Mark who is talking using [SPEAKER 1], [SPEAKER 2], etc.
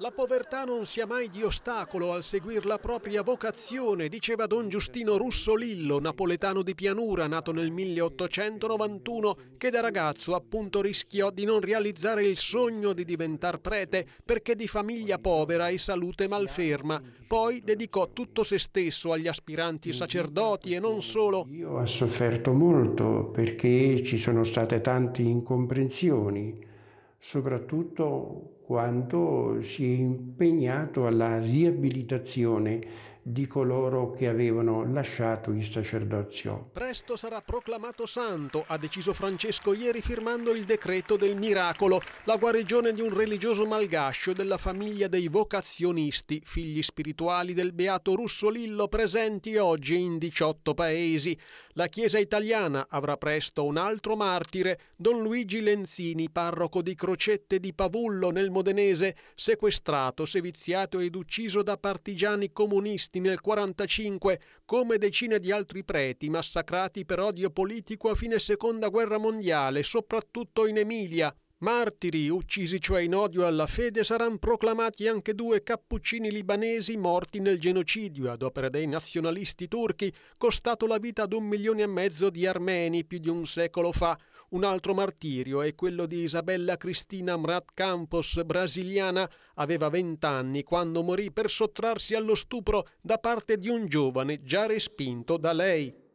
[SPEAKER 1] La povertà non sia mai di ostacolo al seguir la propria vocazione, diceva don Giustino Russo Lillo, napoletano di pianura, nato nel 1891, che da ragazzo appunto rischiò di non realizzare il sogno di diventar prete perché di famiglia povera e salute malferma. Poi dedicò tutto se stesso agli aspiranti sacerdoti e non solo.
[SPEAKER 2] Io ho sofferto molto perché ci sono state tante incomprensioni, soprattutto quanto si è impegnato alla riabilitazione di coloro che avevano lasciato il sacerdozio.
[SPEAKER 1] Presto sarà proclamato santo, ha deciso Francesco ieri firmando il decreto del miracolo, la guarigione di un religioso malgascio della famiglia dei vocazionisti, figli spirituali del beato Russo Lillo presenti oggi in 18 paesi. La Chiesa italiana avrà presto un altro martire, Don Luigi Lenzini, parroco di Crocette di Pavullo nel modenese, sequestrato, seviziato ed ucciso da partigiani comunisti nel 1945, come decine di altri preti massacrati per odio politico a fine Seconda Guerra Mondiale, soprattutto in Emilia, Martiri, uccisi cioè in odio alla fede, saranno proclamati anche due cappuccini libanesi morti nel genocidio ad opera dei nazionalisti turchi, costato la vita ad un milione e mezzo di armeni più di un secolo fa, un altro martirio è quello di Isabella Cristina Mrat Campos, brasiliana, aveva 20 anni quando morì per sottrarsi allo stupro da parte di un giovane già respinto da lei.